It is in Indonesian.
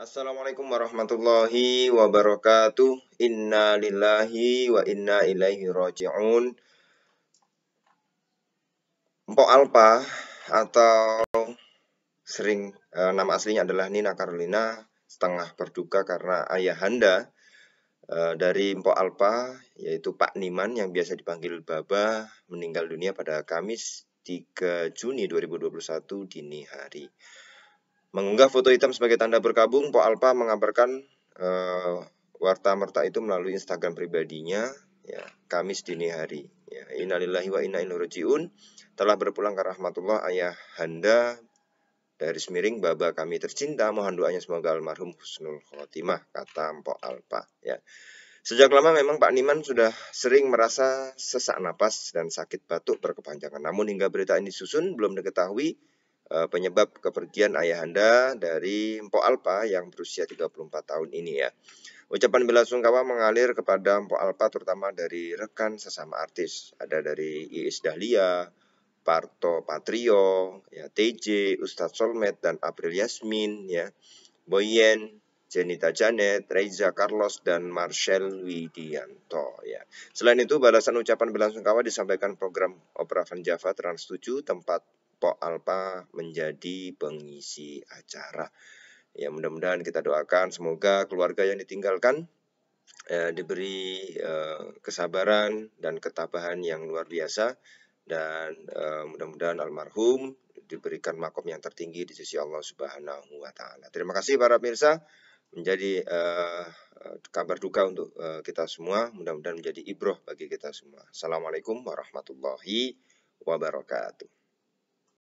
Assalamualaikum warahmatullahi wabarakatuh. Inna lillahi wa inna ilaihi raji'un. Mpok Alpa atau sering e, nama aslinya adalah Nina Carolina, setengah berduka karena ayahanda e, dari Mpok Alpa yaitu Pak Niman yang biasa dipanggil Baba meninggal dunia pada Kamis 3 Juni 2021 dini hari. Mengunggah foto hitam sebagai tanda berkabung, Po Alpa mengabarkan uh, warta merta itu melalui Instagram pribadinya, ya, Kamis dini hari. Ya, Innalillahi wa inna ilaihi Telah berpulang ke rahmatullah ayah Handa dari Semiring Baba kami tercinta mohon doanya semoga almarhum husnul khotimah kata Mpok Alpa ya. Sejak lama memang Pak Niman sudah sering merasa sesak napas dan sakit batuk berkepanjangan. Namun hingga berita ini susun belum diketahui Eh, penyebab kepergian ayahanda dari Mpok Alpa yang berusia 34 tahun ini ya. Ucapan bela sungkawa mengalir kepada Mpok Alpa terutama dari rekan sesama artis. Ada dari Iis Dahlia, Parto Patrio, ya, TJ, Ustadz Solmet dan April Yasmin, ya, Boyen, Jenita Janet, Reza Carlos, dan Marcel Widianto. Ya. Selain itu, balasan ucapan bela sungkawa disampaikan program Opera Van Java Trans 7, tempat Pok Alpa menjadi pengisi acara. Ya mudah-mudahan kita doakan semoga keluarga yang ditinggalkan eh, diberi eh, kesabaran dan ketabahan yang luar biasa dan eh, mudah-mudahan almarhum diberikan makom yang tertinggi di sisi Allah Subhanahu wa taala. Terima kasih para pemirsa menjadi uh, kabar duka untuk uh, kita semua, mudah-mudahan menjadi ibroh bagi kita semua. Assalamualaikum warahmatullahi wabarakatuh.